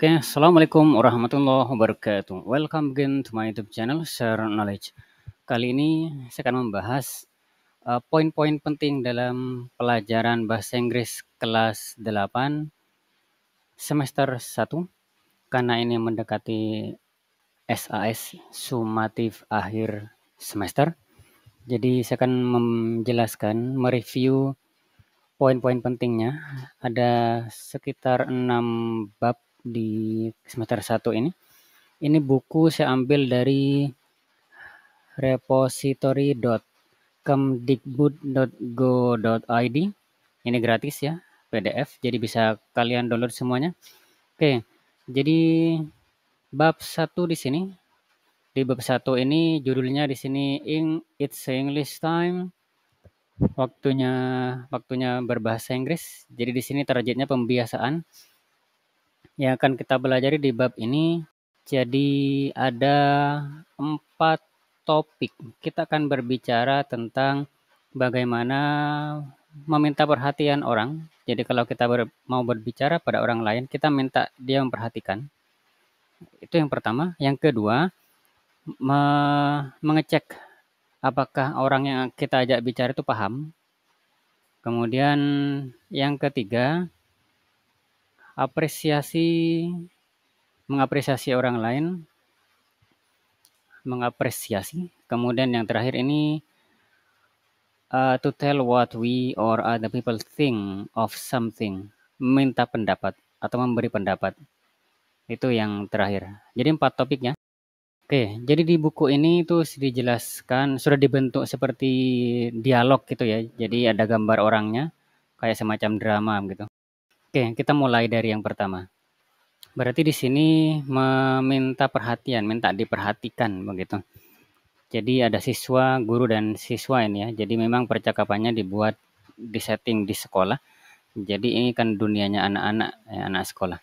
Oke, okay, Assalamualaikum warahmatullahi wabarakatuh. Welcome again to my YouTube channel, Share Knowledge. Kali ini saya akan membahas eh, poin-poin uh, penting dalam pelajaran Bahasa Inggris kelas 8 semester 1 karena ini mendekati SAS, sumatif akhir semester. Jadi saya akan menjelaskan, mereview poin-poin pentingnya. Ada sekitar 6 bab di semester 1 ini. Ini buku saya ambil dari repository.kemdikbud.go.id. Ini gratis ya, PDF. Jadi bisa kalian download semuanya. Oke, jadi bab 1 di sini. Di bab 1 ini judulnya di sini In It's English Time waktunya waktunya berbahasa Inggris. Jadi di sini targetnya pembiasaan yang akan kita belajar di bab ini. Jadi ada empat topik. Kita akan berbicara tentang bagaimana meminta perhatian orang. Jadi kalau kita ber, mau berbicara pada orang lain, kita minta dia memperhatikan. Itu yang pertama. Yang kedua, me mengecek apakah orang yang kita ajak bicara itu paham. Kemudian yang ketiga, apresiasi mengapresiasi orang lain mengapresiasi kemudian yang terakhir ini uh, to tell what we or other people think of something minta pendapat atau memberi pendapat itu yang terakhir jadi empat topiknya Oke, jadi di buku ini itu dijelaskan sudah dibentuk seperti dialog gitu ya. Jadi ada gambar orangnya kayak semacam drama gitu. Oke, kita mulai dari yang pertama. Berarti di sini meminta perhatian, minta diperhatikan begitu. Jadi ada siswa, guru dan siswa ini ya. Jadi memang percakapannya dibuat di setting di sekolah. Jadi ini kan dunianya anak-anak, ya, anak sekolah.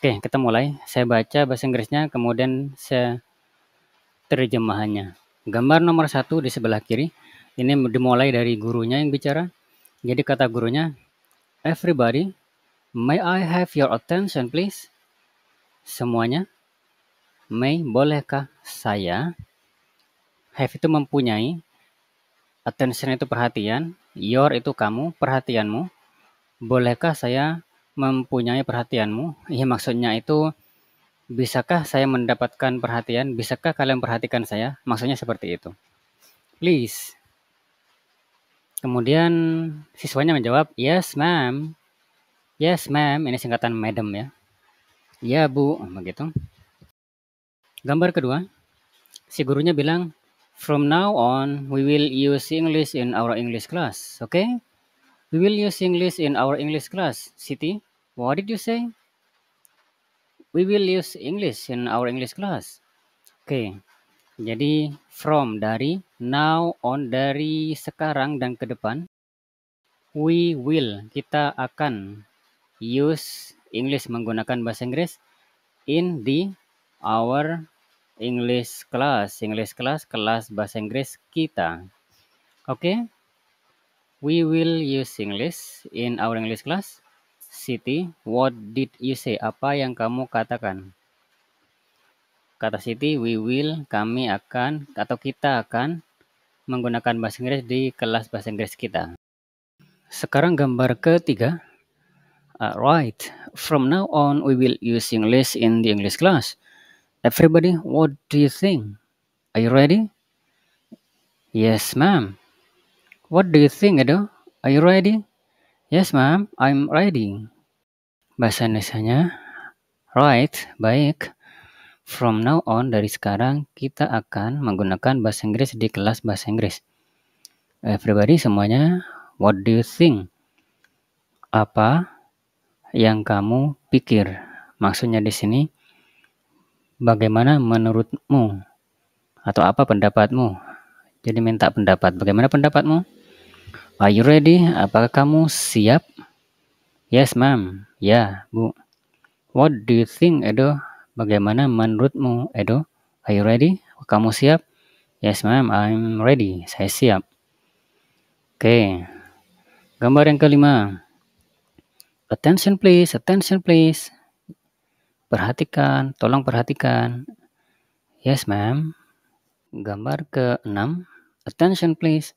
Oke, kita mulai. Saya baca bahasa Inggrisnya, kemudian saya terjemahannya. Gambar nomor satu di sebelah kiri, ini dimulai dari gurunya yang bicara. Jadi kata gurunya, everybody May I have your attention please? Semuanya? May, bolehkah saya? Have itu mempunyai. Attention itu perhatian. Your itu kamu, perhatianmu. Bolehkah saya mempunyai perhatianmu? Ya maksudnya itu bisakah saya mendapatkan perhatian? Bisakah kalian perhatikan saya? Maksudnya seperti itu. Please. Kemudian siswanya menjawab, yes ma'am. Yes, ma'am. Ini singkatan madam ya. Ya, Bu. Begitu. Gambar kedua. Si gurunya bilang, From now on, we will use English in our English class. Okay? We will use English in our English class. Siti, what did you say? We will use English in our English class. Oke, okay. jadi from dari now on dari sekarang dan ke depan. We will kita akan use English menggunakan bahasa Inggris in the our English class, English class, kelas bahasa Inggris kita. Oke, okay? we will use English in our English class. City what did you say? Apa yang kamu katakan? Kata Siti, we will, kami akan, atau kita akan menggunakan bahasa Inggris di kelas bahasa Inggris kita. Sekarang gambar ketiga. Uh, right, from now on we will use English in the English class. Everybody, what do you think? Are you ready? Yes, ma'am. What do you think, Edo? Are you ready? Yes, ma'am. I'm ready. Bahasa Indonesia-nya, right, baik. From now on, dari sekarang, kita akan menggunakan bahasa Inggris di kelas bahasa Inggris. Everybody, semuanya, what do you think? Apa yang kamu pikir. Maksudnya di sini bagaimana menurutmu atau apa pendapatmu? Jadi minta pendapat. Bagaimana pendapatmu? Are you ready? Apakah kamu siap? Yes, ma'am. Ya, yeah, Bu. What do you think, Edo? Bagaimana menurutmu, Edo? Are you ready? Kamu siap? Yes, ma'am. I'm ready. Saya siap. Oke. Okay. Gambar yang kelima attention please, attention please. Perhatikan, tolong perhatikan. Yes, ma'am. Gambar ke-6. Attention please.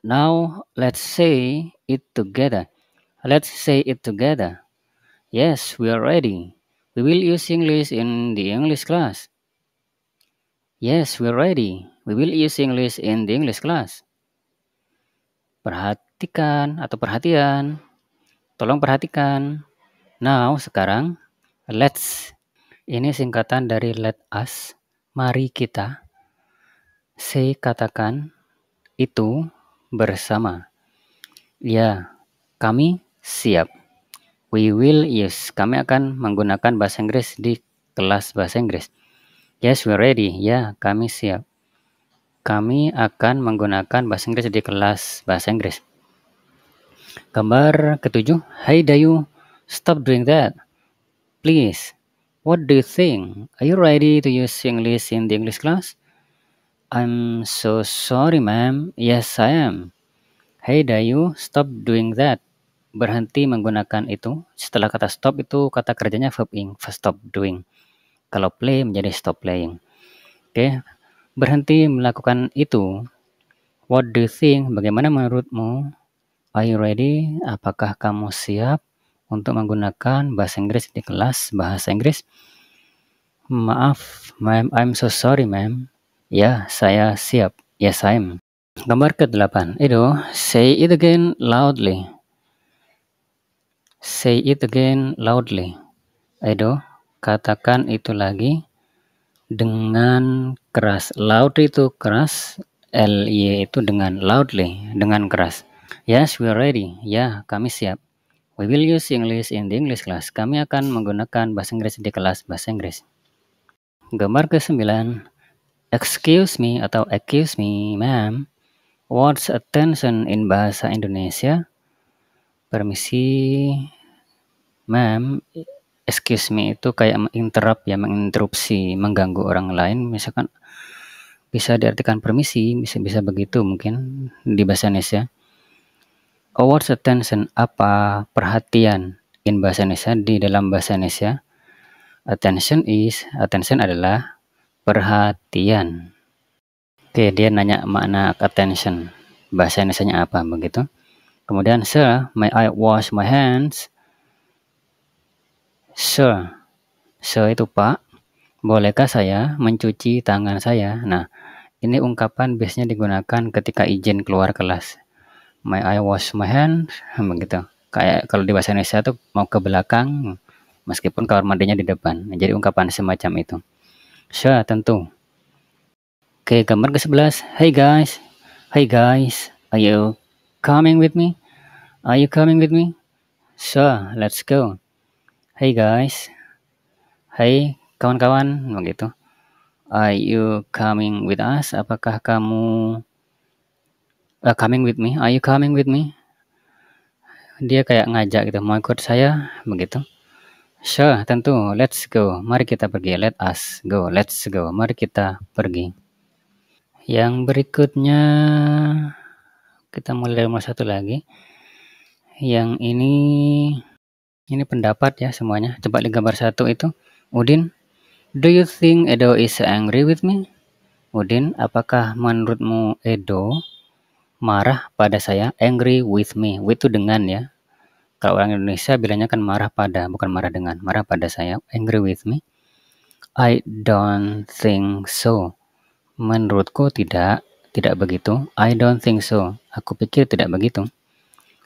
Now let's say it together. Let's say it together. Yes, we are ready. We will use English in the English class. Yes, we are ready. We will use English in the English class. Perhatikan atau perhatian. Tolong perhatikan. Now, sekarang, let's. Ini singkatan dari let us. Mari kita. Say, katakan. Itu bersama. Ya, kami siap. We will use. Kami akan menggunakan bahasa Inggris di kelas bahasa Inggris. Yes, we're ready. Ya, kami siap. Kami akan menggunakan bahasa Inggris di kelas bahasa Inggris. Gambar ketujuh, Hey Dayu, stop doing that. Please, what do you think? Are you ready to use English in the English class? I'm so sorry, ma'am. Yes, I am. Hey Dayu, stop doing that. Berhenti menggunakan itu. Setelah kata stop itu kata kerjanya verb ing, stop doing. Kalau play menjadi stop playing. Oke, okay. berhenti melakukan itu. What do you think? Bagaimana menurutmu? Are you ready? Apakah kamu siap untuk menggunakan bahasa Inggris di kelas bahasa Inggris? Maaf, ma'am. I'm so sorry, ma'am. Ya, saya siap. Yes, I'm. Gambar ke-8. Edo, say it again loudly. Say it again loudly. Edo, katakan itu lagi dengan keras. Loud itu keras, L Y itu dengan loudly, dengan keras. Yes, we're ready. Ya, kami siap. We will use English in the English class. Kami akan menggunakan bahasa Inggris di kelas bahasa Inggris. Gambar ke-9. Excuse me atau excuse me, ma'am. What's attention in bahasa Indonesia? Permisi, ma'am. Excuse me itu kayak interrupt ya, menginterupsi, mengganggu orang lain. Misalkan bisa diartikan permisi, bisa bisa begitu mungkin di bahasa Indonesia Awards attention apa perhatian in bahasa Indonesia di dalam bahasa Indonesia attention is attention adalah perhatian. Oke, dia nanya makna attention. Bahasa indonesia apa begitu? Kemudian sir, may I wash my hands? Sir. Sir itu Pak, bolehkah saya mencuci tangan saya? Nah, ini ungkapan biasanya digunakan ketika izin keluar kelas my I wash my hand begitu kayak kalau di bahasa Indonesia tuh mau ke belakang meskipun kamar mandinya di depan jadi ungkapan semacam itu sure tentu oke gambar ke 11 hey guys hey guys are you coming with me are you coming with me sure let's go hey guys hey kawan-kawan begitu are you coming with us apakah kamu uh, coming with me are you coming with me dia kayak ngajak gitu mau ikut saya begitu sure tentu let's go mari kita pergi let us go let's go mari kita pergi yang berikutnya kita mulai dari nomor satu lagi yang ini ini pendapat ya semuanya coba di gambar satu itu Udin do you think Edo is angry with me Udin apakah menurutmu Edo marah pada saya, angry with me, with itu dengan ya. Kalau orang Indonesia bilangnya kan marah pada, bukan marah dengan, marah pada saya, angry with me. I don't think so. Menurutku tidak, tidak begitu. I don't think so. Aku pikir tidak begitu.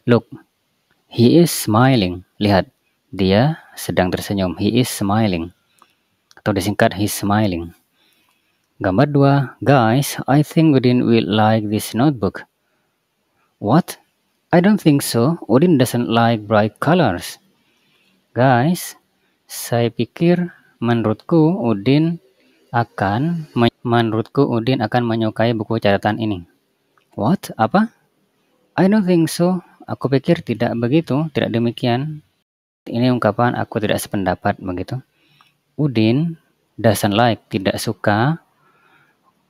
Look, he is smiling. Lihat, dia sedang tersenyum. He is smiling. Atau disingkat, he's smiling. Gambar dua guys, I think we didn't like this notebook. What? I don't think so. Odin doesn't like bright colors. Guys, saya pikir menurutku Odin akan menurutku Udin akan menyukai buku catatan ini. What? Apa? I don't think so. Aku pikir tidak begitu, tidak demikian. Ini ungkapan aku tidak sependapat begitu. Udin doesn't like, tidak suka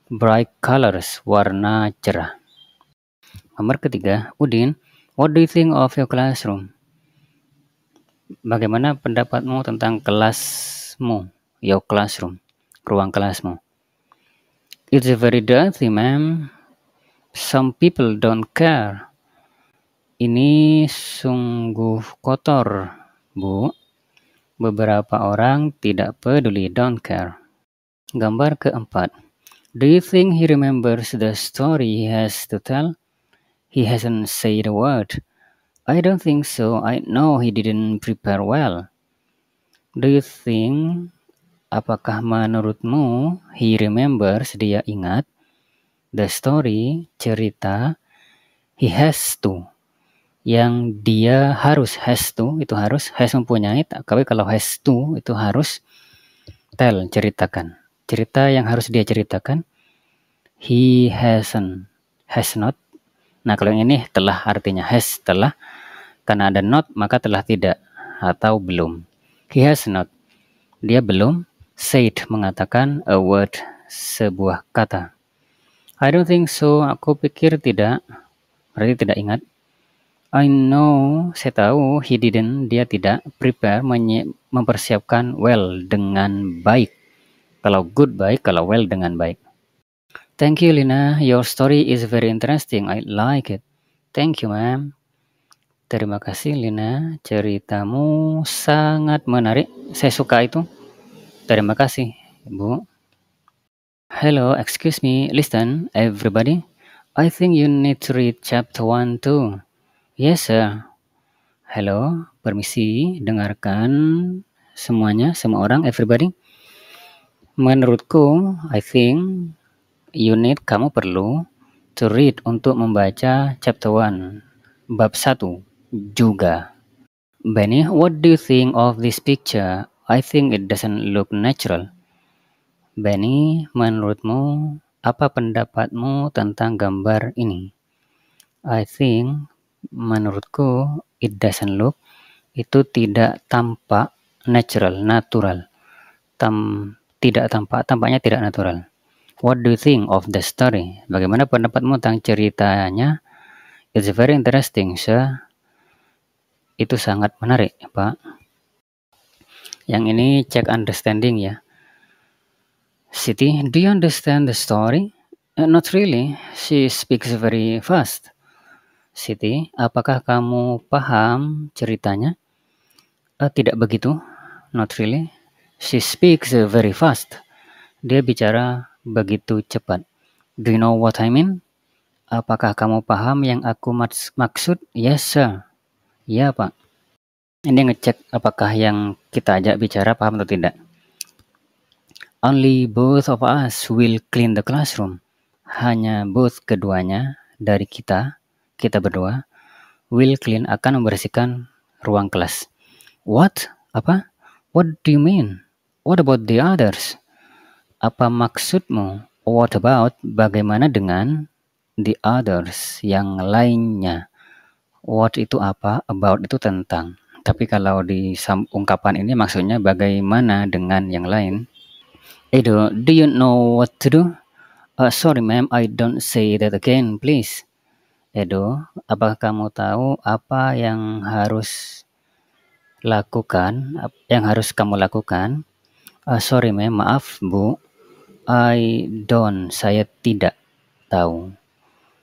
bright colors, warna cerah. Nomor ketiga, Udin, what do you think of your classroom? Bagaimana pendapatmu tentang kelasmu, your classroom, ruang kelasmu? It's a very dirty, ma'am. Some people don't care. Ini sungguh kotor, Bu. Beberapa orang tidak peduli, don't care. Gambar keempat. Do you think he remembers the story he has to tell? He hasn't said a word. I don't think so. I know he didn't prepare well. Do you think, apakah menurutmu, he remembers, dia ingat, the story, cerita, he has to, yang dia harus has to itu harus has mempunyai tapi kalau has to itu harus tell ceritakan cerita yang harus dia ceritakan he hasn't has not Nah, kalau yang ini telah artinya has telah karena ada not maka telah tidak atau belum. He has not. Dia belum said mengatakan a word sebuah kata. I don't think so. Aku pikir tidak. Berarti tidak ingat. I know, saya tahu he didn't, dia tidak prepare mempersiapkan well dengan baik. Kalau good baik, kalau well dengan baik. Thank you, Lina. Your story is very interesting. I like it. Thank you, ma'am. Terima kasih, Lina. Ceritamu sangat menarik. Saya suka itu. Terima kasih, Bu. Hello, excuse me. Listen, everybody. I think you need to read chapter 1 too. Yes, sir. Hello, permisi, dengarkan semuanya, semua orang, everybody. Menurutku, I think unit kamu perlu to read untuk membaca chapter 1 bab 1 juga. Benny, what do you think of this picture? I think it doesn't look natural. Benny, menurutmu apa pendapatmu tentang gambar ini? I think menurutku it doesn't look itu tidak tampak natural natural tam tidak tampak tampaknya tidak natural What do you think of the story? Bagaimana pendapatmu tentang ceritanya? It's very interesting, sir. Itu sangat menarik, Pak. Yang ini check understanding ya. Siti, do you understand the story? Uh, not really. She speaks very fast. Siti, apakah kamu paham ceritanya? Uh, tidak begitu. Not really. She speaks very fast. Dia bicara begitu cepat. Do you know what I mean? Apakah kamu paham yang aku maksud? Yes, sir. Ya, Pak. Ini ngecek apakah yang kita ajak bicara paham atau tidak. Only both of us will clean the classroom. Hanya both keduanya dari kita, kita berdua, will clean akan membersihkan ruang kelas. What? Apa? What do you mean? What about the others? Apa maksudmu? What about? Bagaimana dengan the others? Yang lainnya. What itu apa? About itu tentang. Tapi kalau di ungkapan ini maksudnya bagaimana dengan yang lain? Edo, do you know what to do? Uh, sorry ma'am, I don't say that again, please. Edo, apakah kamu tahu apa yang harus lakukan, yang harus kamu lakukan? Uh, sorry ma'am, maaf bu, I don't. Saya tidak tahu.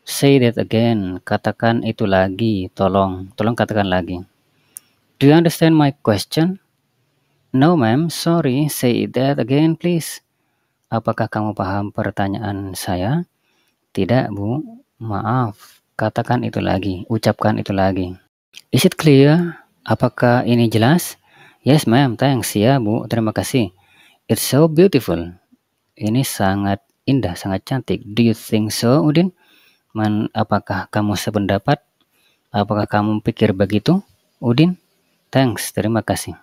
Say that again. Katakan itu lagi. Tolong. Tolong katakan lagi. Do you understand my question? No, ma'am. Sorry. Say that again, please. Apakah kamu paham pertanyaan saya? Tidak, Bu. Maaf. Katakan itu lagi. Ucapkan itu lagi. Is it clear? Apakah ini jelas? Yes, ma'am. Thanks. Ya, Bu. Terima kasih. It's so beautiful. Ini sangat indah, sangat cantik. Do you think so, Udin? Man, apakah kamu sependapat? Apakah kamu pikir begitu, Udin? Thanks, terima kasih.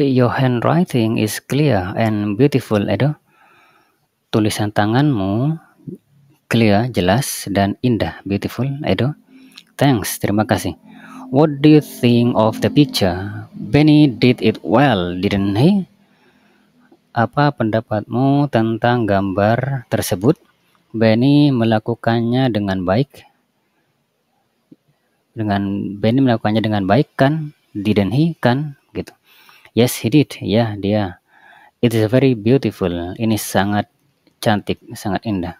Your handwriting is clear and beautiful, Edo. Tulisan tanganmu clear, jelas, dan indah, beautiful, Edo. Thanks, terima kasih. What do you think of the picture? Benny did it well, didn't he? Apa pendapatmu tentang gambar tersebut? Benny melakukannya dengan baik. Dengan Benny melakukannya dengan baik kan? Didn't he kan? Gitu. Yes, he did. Ya, yeah, dia. It is very beautiful. Ini sangat cantik, sangat indah.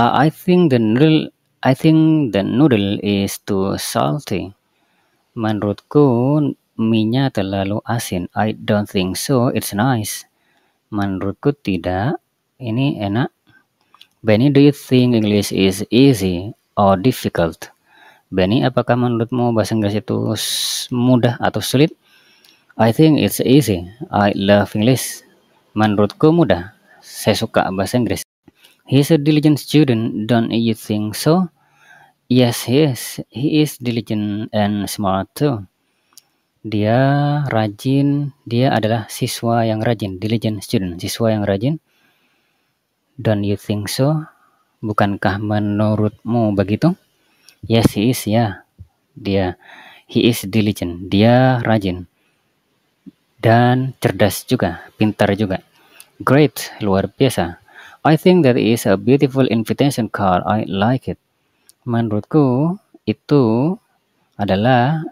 Uh, I think the noodle, I think the noodle is too salty. Menurutku, minyak terlalu asin. I don't think so. It's nice. Menurutku tidak. Ini enak. Benny, do you think English is easy or difficult? Benny, apakah menurutmu bahasa Inggris itu mudah atau sulit? I think it's easy. I love English. Menurutku mudah. Saya suka bahasa Inggris. He's a diligent student, don't you think so? Yes, yes. He is diligent and smart too dia rajin, dia adalah siswa yang rajin, diligent student, siswa yang rajin. Don't you think so? Bukankah menurutmu begitu? Yes, he is, ya. Yeah. Dia, he is diligent, dia rajin. Dan cerdas juga, pintar juga. Great, luar biasa. I think that is a beautiful invitation card. I like it. Menurutku, itu adalah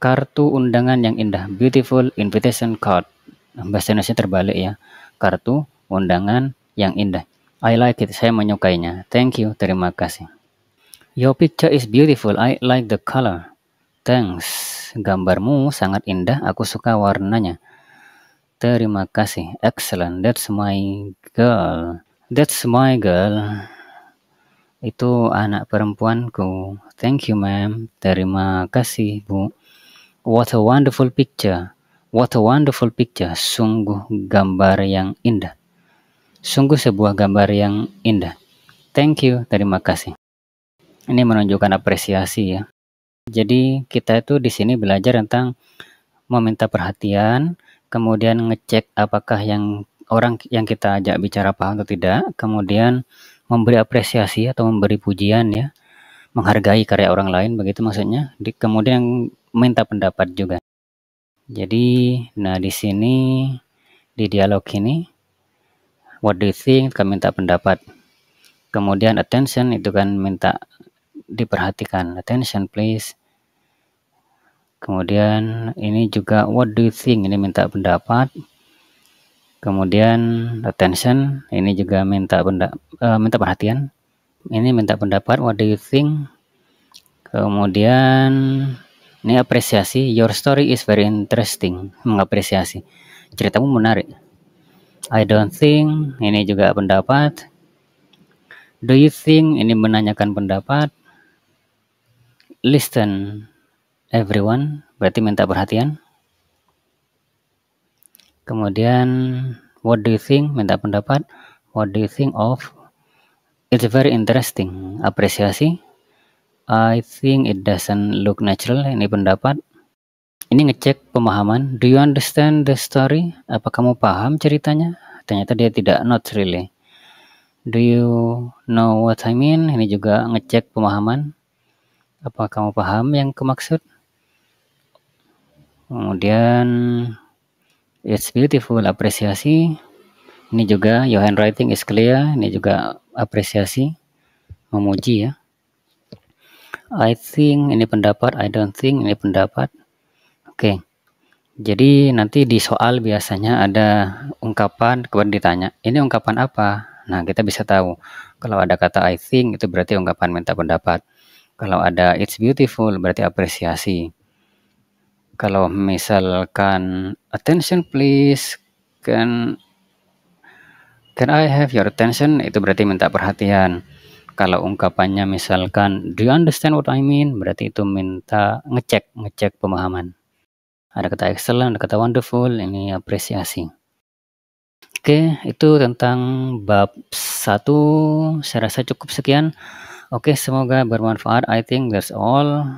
kartu undangan yang indah beautiful invitation card bahasa Indonesia terbalik ya kartu undangan yang indah I like it saya menyukainya thank you terima kasih your picture is beautiful I like the color thanks gambarmu sangat indah aku suka warnanya terima kasih excellent that's my girl that's my girl itu anak perempuanku thank you ma'am terima kasih bu What a wonderful picture. What a wonderful picture. Sungguh gambar yang indah. Sungguh sebuah gambar yang indah. Thank you, terima kasih. Ini menunjukkan apresiasi ya. Jadi kita itu di sini belajar tentang meminta perhatian, kemudian ngecek apakah yang orang yang kita ajak bicara paham atau tidak, kemudian memberi apresiasi atau memberi pujian ya, menghargai karya orang lain begitu maksudnya. Di, kemudian minta pendapat juga. Jadi, nah di sini di dialog ini what do you think kami minta pendapat. Kemudian attention itu kan minta diperhatikan. Attention please. Kemudian ini juga what do you think ini minta pendapat. Kemudian attention ini juga minta benda, uh, minta perhatian. Ini minta pendapat what do you think. Kemudian ini apresiasi. Your story is very interesting. Mengapresiasi. Ceritamu menarik. I don't think. Ini juga pendapat. Do you think? Ini menanyakan pendapat. Listen, everyone. Berarti minta perhatian. Kemudian, what do you think? Minta pendapat. What do you think of? It's very interesting. Apresiasi. I think it doesn't look natural. Ini pendapat. Ini ngecek pemahaman. Do you understand the story? Apa kamu paham ceritanya? Ternyata dia tidak not really. Do you know what I mean? Ini juga ngecek pemahaman. Apa kamu paham yang kemaksud? Kemudian it's beautiful apresiasi. Ini juga your handwriting is clear. Ini juga apresiasi memuji ya. I think ini pendapat, I don't think ini pendapat. Oke. Okay. Jadi nanti di soal biasanya ada ungkapan kemudian ditanya, ini ungkapan apa? Nah, kita bisa tahu. Kalau ada kata I think itu berarti ungkapan minta pendapat. Kalau ada it's beautiful berarti apresiasi. Kalau misalkan attention please can can I have your attention itu berarti minta perhatian kalau ungkapannya misalkan do you understand what I mean berarti itu minta ngecek ngecek pemahaman ada kata excellent ada kata wonderful ini apresiasi Oke, itu tentang bab satu Saya rasa cukup sekian. Oke, semoga bermanfaat. I think that's all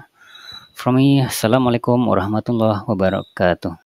from me. Assalamualaikum warahmatullahi wabarakatuh.